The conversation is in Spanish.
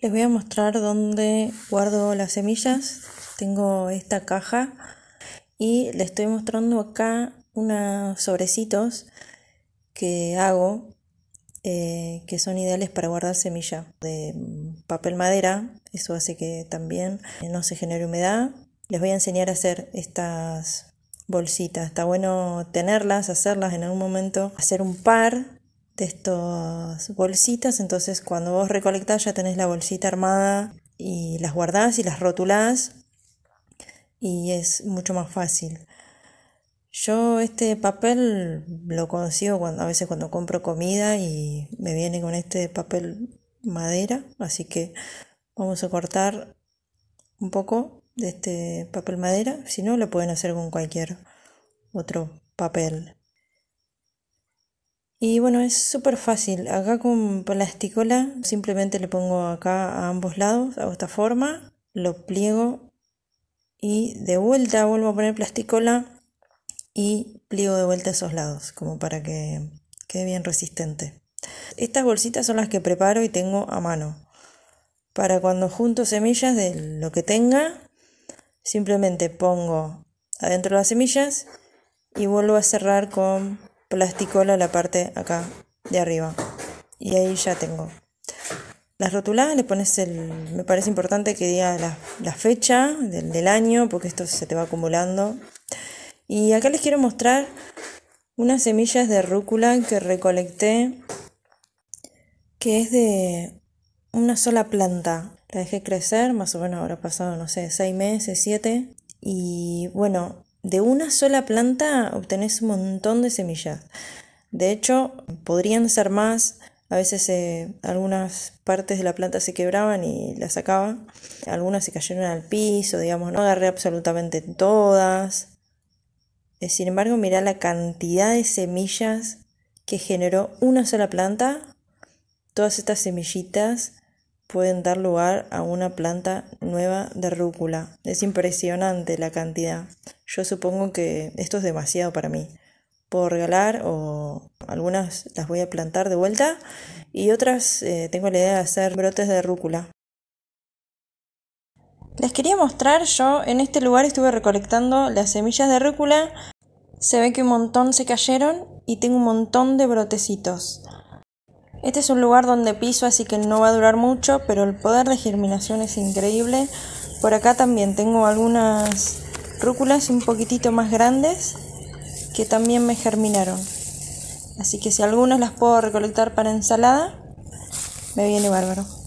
Les voy a mostrar dónde guardo las semillas. Tengo esta caja y les estoy mostrando acá unos sobrecitos que hago eh, que son ideales para guardar semillas de papel madera. Eso hace que también no se genere humedad. Les voy a enseñar a hacer estas bolsitas. Está bueno tenerlas, hacerlas en algún momento, hacer un par de estas bolsitas. Entonces cuando vos recolectás ya tenés la bolsita armada y las guardás y las rotulás y es mucho más fácil. Yo este papel lo consigo cuando, a veces cuando compro comida y me viene con este papel madera, así que vamos a cortar un poco de este papel madera, si no lo pueden hacer con cualquier otro papel. Y bueno, es súper fácil. Acá con plasticola simplemente le pongo acá a ambos lados, hago esta forma, lo pliego y de vuelta vuelvo a poner plasticola y pliego de vuelta esos lados, como para que quede bien resistente. Estas bolsitas son las que preparo y tengo a mano. Para cuando junto semillas de lo que tenga, simplemente pongo adentro las semillas y vuelvo a cerrar con plasticola la parte acá de arriba. Y ahí ya tengo. Las rotuladas le pones el. Me parece importante que diga la, fecha del, año, porque esto se te va acumulando. Y acá les quiero mostrar unas semillas de rúcula que recolecté, que es de una sola planta. La dejé crecer, más o menos ahora pasado, no sé, seis meses, siete Y bueno, de una sola planta obtenés un montón de semillas. De hecho, podrían ser más. A veces eh, algunas partes de la planta se quebraban y las sacaba. Algunas se cayeron al piso, digamos, no agarré absolutamente todas. Eh, sin embargo, mirá la cantidad de semillas que generó una sola planta. Todas estas semillitas pueden dar lugar a una planta nueva de rúcula. Es impresionante la cantidad. Yo supongo que esto es demasiado para mí. Puedo regalar o algunas las voy a plantar de vuelta y otras eh, tengo la idea de hacer brotes de rúcula. Les quería mostrar, yo en este lugar estuve recolectando las semillas de rúcula. Se ve que un montón se cayeron y tengo un montón de brotecitos. Este es un lugar donde piso, así que no va a durar mucho, pero el poder de germinación es increíble. Por acá también tengo algunas rúculas un poquitito más grandes que también me germinaron. Así que si algunas las puedo recolectar para ensalada, me viene bárbaro.